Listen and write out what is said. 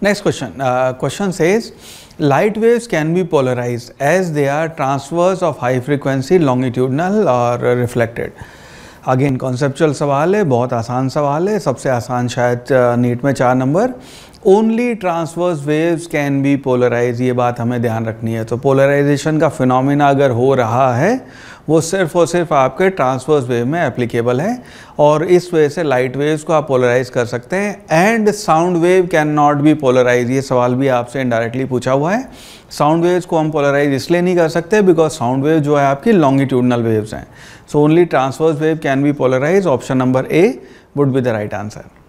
Next question. Uh, question says, light waves can be polarized as they are transverse of high frequency, longitudinal or reflected. Again conceptual सवाल है बहुत आसान सवाल है सबसे आसान शायद नीट में चार नंबर only transverse waves can be polarise ये बात हमें ध्यान रखनी है तो पोलराइजेशन का फिनोमेना अगर हो रहा है वो सिर्फ और सिर्फ आपके ट्रांसवर्स वेव में एप्लीकेबल है और इस वजह से लाइट वेव्स को आप पोलराइज कर सकते हैं and sound wave can not be polarise ये सवाल भी आपसे इनडायरेक्टली पूछा हुआ है साउंड वेव्स को हम पोलराइज इसलिए नहीं कर सकते बिकॉज साउंड वेव जो है आपकी लॉन्गिट्यूडनल वेव्स हैं so only transverse wave can be polarise option number A would be the right answer